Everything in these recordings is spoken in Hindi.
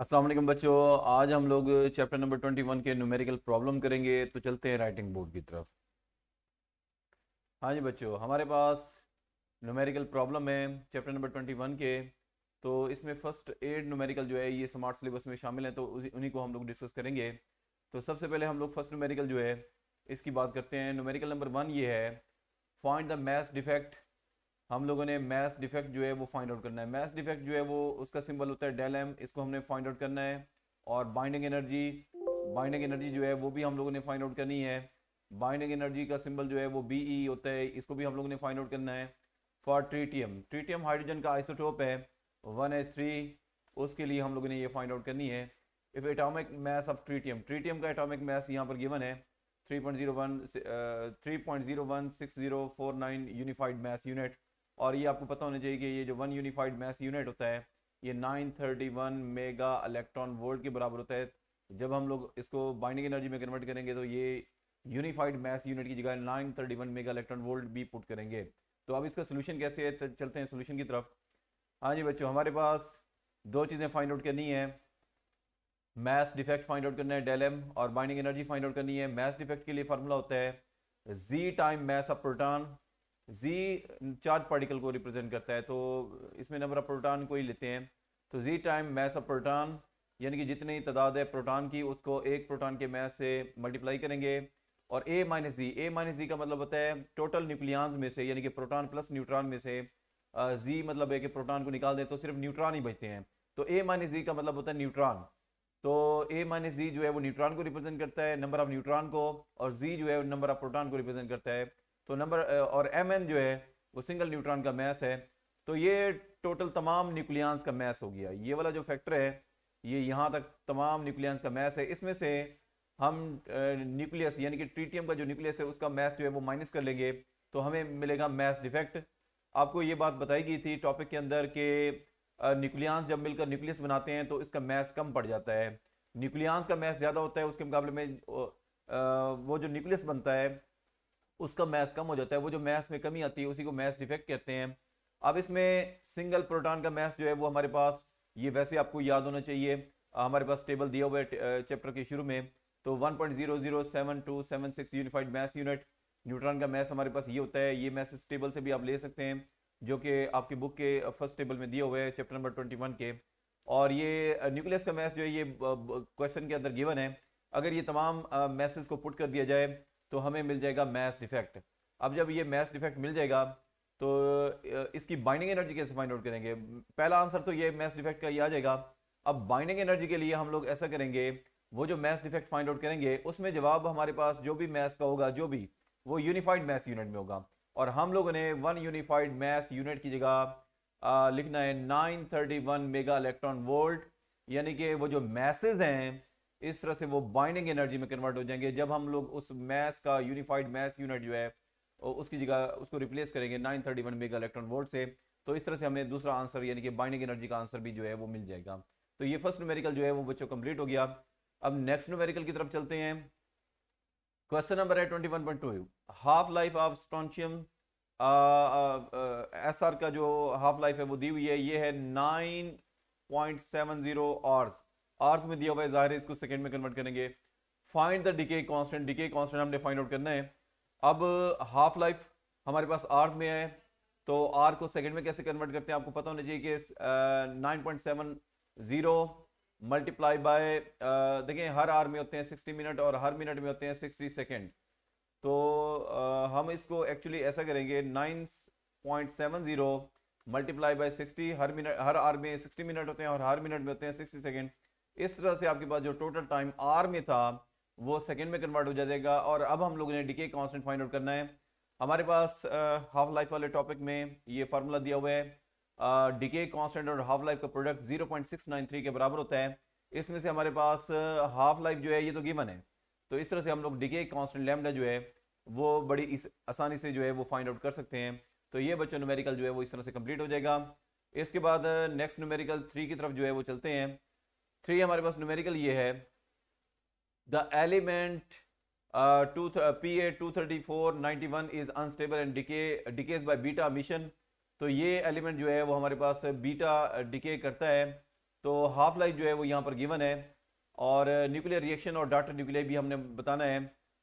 असलम बच्चों आज हम लोग चैप्टर नंबर ट्वेंटी वन के न्यूमेरिकल प्रॉब्लम करेंगे तो चलते हैं राइटिंग बोर्ड की तरफ हाँ जी बच्चों हमारे पास न्यूमेरिकल प्रॉब्लम है चैप्टर नंबर ट्वेंटी वन के तो इसमें फर्स्ट एड न्यूमेरिकल जो है ये स्मार्ट सिलेबस में शामिल है तो उन्हीं को हम लोग डिस्कस करेंगे तो सबसे पहले हम लोग फर्स्ट नूमेरिकल जो है इसकी बात करते हैं नूमेरिकल नंबर वन ये है फाइंड द मैथ डिफेक्ट हम लोगों ने मैस डिफेक्ट जो है वो फाइंड आउट करना है मैस डिफेक्ट जो है वो उसका सिंबल होता है डेल एम इसको हमने फाइंड आउट करना है और बाइंडिंग एनर्जी बाइंडिंग एनर्जी जो है वो भी हम लोगों ने फाइंड आउट करनी है बाइंडिंग एनर्जी का सिंबल जो है वो बी ई होता है इसको भी हम लोगों ने फाइंड आउट करना है फॉर ट्रीटियम ट्रीटियम हाइड्रोजन का आइसोटोप है वन एच थ्री उसके लिए हम लोगों ने ये फाइंड आउट करनी है if atomic mass of tritium tritium का एटॉमिक मैस यहाँ पर गिवन है 3.01 नाइन यूनिफाइड मैस यूनिट और ये आपको पता होना चाहिए कि ये जो वन यूनिफाइड मैस यूनिट होता है ये 931 मेगा इलेक्ट्रॉन वोल्ट के बराबर होता है जब हम लोग इसको बाइंडिंग एनर्जी में कन्वर्ट करेंगे तो ये यूनिफाइड मैस यूनिट की जगह 931 मेगा इलेक्ट्रॉन वोल्ट भी पुट करेंगे तो अब इसका सोल्यूशन कैसे है तो चलते हैं सोल्यूशन की तरफ हाँ जी बच्चों हमारे पास दो चीज़ें फाइंड आउट करनी है मैस डिफेक्ट फाइंड आउट करना है डेलम और बाइंडिंग एनर्जी फाइंड आउट करनी है मैस डिफेक्ट के लिए फार्मूला होता है Z time mass of proton Z charge particle को रिप्रेजेंट करता है तो इसमें नंबर ऑफ प्रोटॉन को ही लेते हैं तो Z time mass of proton यानी कि जितनी तादाद है प्रोटॉन की उसको एक प्रोटॉन के मैस से मल्टीप्लाई करेंगे और ए माइनस जी ए माइनस जी का मतलब होता है टोटल न्यूक्लियांस में से यानी कि प्रोटॉन प्लस न्यूट्रॉन में से जी मतलब है कि प्रोटॉन को निकाल दें तो सिर्फ न्यूट्रॉन ही बचते हैं तो ए माइनस जी का मतलब होता है न्यूट्रॉन तो ए माइनस जी जो है वो न्यूट्रॉन को रिप्रेजेंट करता है नंबर ऑफ न्यूट्रॉन को और जी जो है नंबर ऑफ प्रोटॉन को रिप्रेजेंट करता है तो नंबर और एम एन जो है वो सिंगल न्यूट्रॉन का मैस है तो ये टोटल तमाम न्यूक्लियांस का मैस हो गया ये वाला जो फैक्टर है ये यहाँ तक तमाम न्यूक्लियांस का मैस है इसमें से हम न्यूक्लियस यानी कि ट्रीटियम का जो न्यूक्लियस है उसका मैस जो है वो माइनस कर लेंगे तो हमें मिलेगा मैस डिफेक्ट आपको ये बात बताई गई थी टॉपिक के अंदर के न्यूक्लियांस जब मिलकर न्यूक्लियस बनाते हैं तो इसका मैस कम पड़ जाता है न्यूक्लियांस का मैस ज़्यादा होता है उसके मुकाबले में वो जो न्यूक्लियस बनता है उसका मैस कम हो जाता है वो जो मैस में कमी आती है उसी को मैस डिफेक्ट कहते हैं अब इसमें सिंगल प्रोटॉन का मैस जो है वो हमारे पास ये वैसे आपको याद होना चाहिए हमारे पास टेबल दिया हुआ है चैप्टर के शुरू में तो 1.00726 यूनिफाइड मैस यूनिट न्यूट्रॉन का मैस हमारे पास ये होता है ये मैस टेबल से भी आप ले सकते हैं जो कि आपकी बुक के फर्स्ट टेबल में दिए हुआ है चैप्टर नंबर ट्वेंटी के और ये न्यूक्लियस का मैस जो है ये क्वेश्चन के अंदर गिवन है अगर ये तमाम मैसेज को पुट कर दिया जाए तो हमें मिल जाएगा मैस डिफेक्ट अब जब ये मैस डिफेक्ट मिल जाएगा तो इसकी बाइंडिंग एनर्जी कैसे फाइंड आउट करेंगे पहला आंसर तो ये मैस डिफेक्ट का ही आ जाएगा अब बाइंडिंग एनर्जी के लिए हम लोग ऐसा करेंगे वो जो मैस डिफेक्ट फाइंड आउट करेंगे उसमें जवाब हमारे पास जो भी मैस का होगा जो भी वो यूनिफाइड मैस यूनिट में होगा और हम लोगों ने वन यूनिफाइड मैस यूनिट की जगह लिखना है वन मेगा इलेक्ट्रॉन वोल्ट यानी कि वो जो मैसेज हैं इस तरह से वो बाइंडिंग एनर्जी में कन्वर्ट हो जाएंगे जब हम लोग उस मैस का यूनिफाइड मैस यूनिट जो है उसकी जगह उसको रिप्लेस करेंगे 931 मेगा इलेक्ट्रॉन वोल्ट से तो इस तरह से हमें दूसरा आंसर यानी कि बाइंडिंग एनर्जी का आंसर भी जो है वो मिल जाएगा तो ये फर्स्ट न्यूमेरिकल जो है वो बच्चों कंप्लीट हो गया अब नेक्स्ट न्यूमेरिकल की तरफ चलते हैं क्वेश्चन नंबर है twenty one point two half life of strontium S R का जो हाफ लाइफ है वो दी हुई है ये है nine point seven zero hours hours में दिया हुआ है जाहिर है इसको सेकेंड में कन्वर्ट करेंगे find the decay constant decay constant हमने फाइंड आउट करना है अब हाफ लाइफ हमारे पास आर्स में है तो आर को सेकेंड में कैसे कन्वर्ट करते हैं आपको पता होना चाहिए कि nine point seven zero multiply by देखें हर आर में होते हैं सिक्सटी मिनट और हर मिनट में होते हैं सिक्सटी सेकेंड तो uh, हम इसको एक्चुअली ऐसा करेंगे nine point seven zero multiply by sixty हर मिनट हर आर में सिक्सटी मिनट होते हैं और हर मिनट में होते हैं सिक्सटी सेकेंड इस तरह से आपके पास जो टोटल टाइम आर में था वो सेकेंड में कन्वर्ट हो जाएगा और अब हम लोगों ने के कॉन्सटेंट फाइंड आउट करना है हमारे पास हाफ लाइफ वाले टॉपिक में ये फार्मूला दिया हुआ है के कॉन्सटेंट और हाफ लाइफ का प्रोडक्ट 0.693 के बराबर होता है इसमें से हमारे पास हाफ लाइफ जो है ये तो गिवन है तो इस तरह से हम लोग के कॉन्सटेंट लैमडा जो है वो बड़ी इस आसानी से जो है वो फाइंड आउट कर सकते हैं तो ये बच्चों न्यूमेरिकल जो है वो इस तरह से कंप्लीट हो जाएगा इसके बाद नेक्स्ट न्यूमेरिकल थ्री की तरफ जो है वो चलते हैं थ्री तो हमारे पास न्यूमेरिकल ये है the element two P A two thirty four ninety one is unstable and decay decays by beta emission तो ये एलिमेंट जो है वो हमारे पास बीटा डिके uh, करता है तो हाफ लाइफ जो है वो यहाँ पर गिवन है और न्यूक्लियर uh, रिएक्शन और डाटा न्यूक्लियर भी हमने बताना है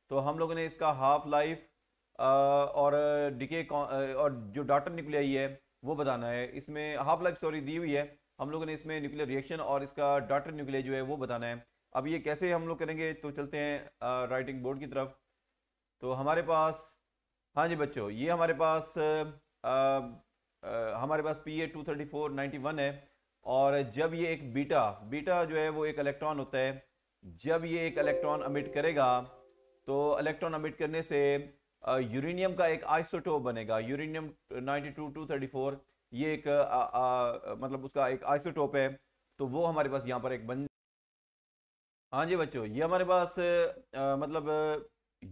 तो हम लोगों ने इसका हाफ लाइफ uh, और डिके और जो डाटा न्यूक्लियाई है वो बताना है इसमें हाफ लाइफ सॉरी दी हुई है हम लोगों ने इसमें न्यूक्लियर रिएक्शन और इसका डॉटर न्यूक्लियर जो है वो बताना है अब ये कैसे हम लोग करेंगे तो चलते हैं राइटिंग बोर्ड की तरफ तो हमारे पास हाँ जी बच्चों ये हमारे पास आ, आ, हमारे पास P A two thirty four ninety one है और जब ये एक बीटा बीटा जो है वो एक इलेक्ट्रॉन होता है जब ये एक इलेक्ट्रॉन अमिट करेगा तो इलेक्ट्रॉन अमिट करने से यूरेनियम का एक आइसोटोप बनेगा यूरेनियम 92 234 ये एक आ, आ, मतलब उसका एक आइसोटोप है तो वो हमारे पास यहाँ पर एक बन हाँ जी बच्चों ये हमारे पास आ, मतलब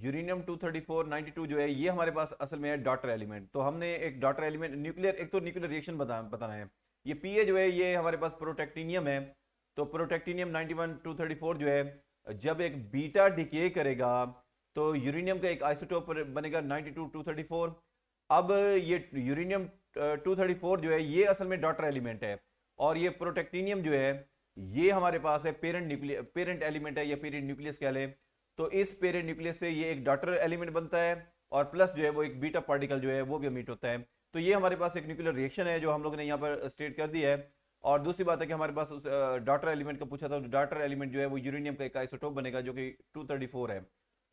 यूरेनियम 234 92 जो है ये हमारे पास असल में है डॉटर एलिमेंट तो हमने एक डॉटर एलिमेंट न्यूक्लियर एक तो न्यूक्लियर रिएक्शन बता बताना है ये पी जो है ये हमारे पास प्रोटेक्टिनियम है तो प्रोटेक्टिनियम 91 234 जो है जब एक बीटा डिके करेगा तो यूरेनियम का एक आइसोटोप बनेगा 92 234 अब ये यूरेनियम 234 जो है ये असल में डॉटर एलिमेंट है और ये प्रोटेक्टीनियम जो है ये हमारे पास है पेरेंट न्यूक्लियस पेरेंट एलिमेंट है या पेरेंट न्यूक्लियस कह लें तो इस पेरेंट न्यूक्लियस से ये एक डॉटर एलिमेंट बनता है और प्लस जो है वो एक बीटा पार्टिकल जो है वो भी अमीट होता है तो ये हमारे पास एक न्यूक्लियर रिएक्शन है जो हम लोग ने यहाँ पर स्टेट कर दिया है और दूसरी बात है कि हमारे पास उस डॉटर एलिमेंट का पूछा था तो डॉटर एलिमेंट जो है वो यूरेनियम का एक आइसोटोप बनेगा जो कि 234 है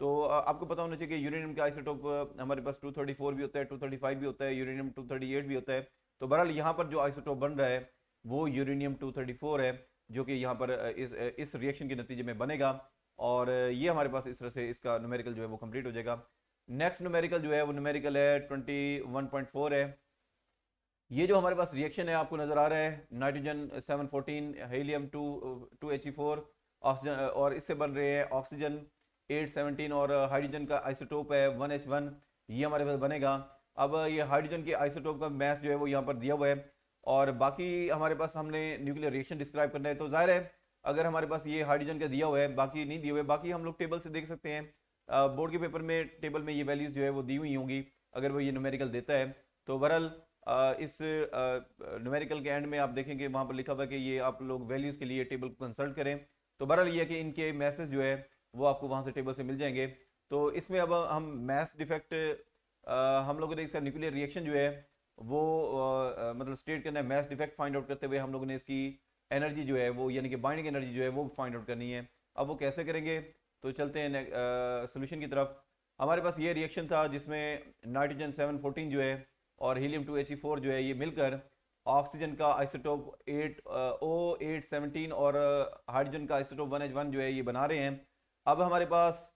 तो आपको पता होना चाहिए कि यूरेनियम का आइसोटोप हमारे पास 234 भी होता है 235 भी होता है यूरेनियम 238 भी होता है तो बहरहाल यहाँ पर जो आइसोटोप बन रहा है वो यूरेनियम 234 है जो कि यहाँ पर इस इस रिएक्शन के नतीजे में बनेगा और ये हमारे पास इस तरह से इसका नुमेरिकल जो है वो कम्प्लीट हो जाएगा नेक्स्ट नुमेरिकल जो है वो नुमेरिकल है फोर है ये जो हमारे पास रिएक्शन है आपको नज़र आ रहा है nitrogen seven fourteen helium two two H oxygen और इससे बन रहे हैं ऑक्सीजन एट सेवनटीन और हाइड्रोजन का आइसोटोप है वन एच वन ये हमारे पास बनेगा अब ये हाइड्रोजन के आइसोटोप का मैथ जो है वो यहाँ पर दिया हुआ है और बाकी हमारे पास हमने न्यूक्लियर रिएक्शन डिस्क्राइब करना है तो जाहिर है अगर हमारे पास ये हाइड्रोजन का दिया हुआ है बाकी नहीं दिए हुए बाकी हम लोग टेबल से देख सकते हैं बोर्ड के पेपर में टेबल में ये वैल्यूज़ जो है वो दी हुई होंगी अगर वो ये न्यूमेरिकल देता है तो बहरल इस न्यूमेरिकल के एंड में आप देखेंगे वहाँ पर लिखा हुआ कि ये आप लोग वैल्यूज़ के लिए टेबल को कंसल्ट करें तो बहरल ये कि इनके मैसेज जो है वो आपको वहाँ से टेबल से मिल जाएंगे तो इसमें अब हम मैथ डिफेक्ट हम लोगों ने इसका न्यूक्लियर रिएक्शन जो है वो आ, मतलब स्टेट के अंदर मैथ डिफेक्ट फाइंड आउट करते हुए हम लोगों ने इसकी एनर्जी जो है वो यानी कि बाइंडिंग एनर्जी जो है वो फाइंड आउट करनी है अब वो कैसे करेंगे तो चलते हैं सोल्यूशन की तरफ हमारे पास ये रिएक्शन था जिसमें नाइट्रोजन सेवन फोर्टीन जो है और हीलियम टू एच फोर जो है ये मिलकर ऑक्सीजन का isotope eight O eight seventeen और हाइड्रोजन का आइसोटोप वन एच वन जो है ये बना रहे हैं अब हमारे पास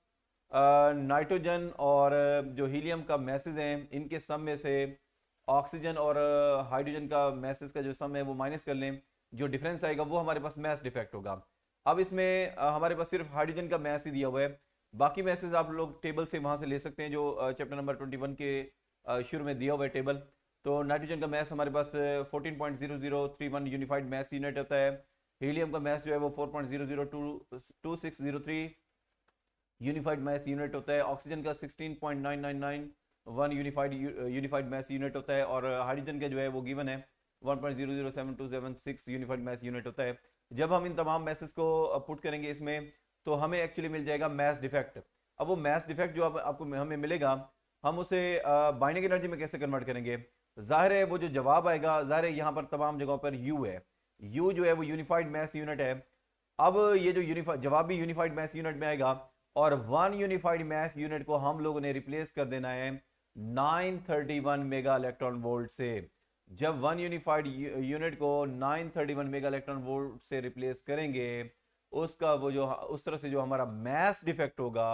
नाइट्रोजन और जो हीलियम का मैसेज हैं इनके सम में से ऑक्सीजन और हाइड्रोजन का मैसेज का जो सम है वो माइनस कर लें जो डिफरेंस आएगा वो हमारे पास मैस डिफेक्ट होगा अब इसमें हमारे पास सिर्फ हाइड्रोजन का मैस ही दिया हुआ है बाकी मैसेज आप लोग टेबल से वहाँ से ले सकते हैं जो चैप्टर नंबर ट्वेंटी वन के शुरू में दिया हुआ है टेबल तो नाइट्रोजन का मैस हमारे पास fourteen point zero zero three one unified mass unit होता है हीलियम का मैस जो है वो four point zero zero two two six zero three unified mass unit होता है ऑक्सीजन का 16.9991 one unified unified mass unit होता है और हाइड्रोजन uh, का जो है वो गिवन है 1.007276 यूनिफाइड मैस यूनिट होता है जब हम इन तमाम मैसेज को पुट uh, करेंगे इसमें तो हमें एक्चुअली मिल जाएगा मैस डिफेक्ट अब वो मैस डिफेक्ट जो आप, आपको हमें मिलेगा हम उसे बाइंडिंग uh, एनर्जी में कैसे कन्वर्ट करेंगे जाहिर है वो जो जवाब आएगा जाहिर है यहाँ पर तमाम जगहों पर यू है यू जो है वो यूनिफाइड मैस यूनिट है अब ये जो यूनिफाइड जवाब भी यूनिफाइड मैस यूनिट में आएगा और वन यूनिफाइड मैथ यूनिट को हम लोगों ने रिप्लेस कर देना है 931 मेगा इलेक्ट्रॉन वोल्ट से जब वन यूनिफाइड यूनिट को 931 मेगा इलेक्ट्रॉन वोल्ट से रिप्लेस करेंगे उसका वो जो उस तरह से जो हमारा मैथ डिफेक्ट होगा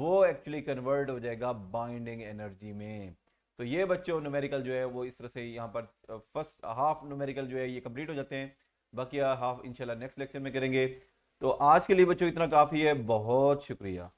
वो एक्चुअली कन्वर्ट हो जाएगा बाइंडिंग एनर्जी में तो ये बच्चों न्यूमेरिकल जो है वो इस तरह से यहाँ पर फर्स्ट हाफ न्यूमेरिकल जो है ये कंप्लीट हो जाते हैं बाकी हाफ इंशाल्लाह नेक्स्ट लेक्चर में करेंगे तो आज के लिए बच्चों इतना काफ़ी है बहुत शुक्रिया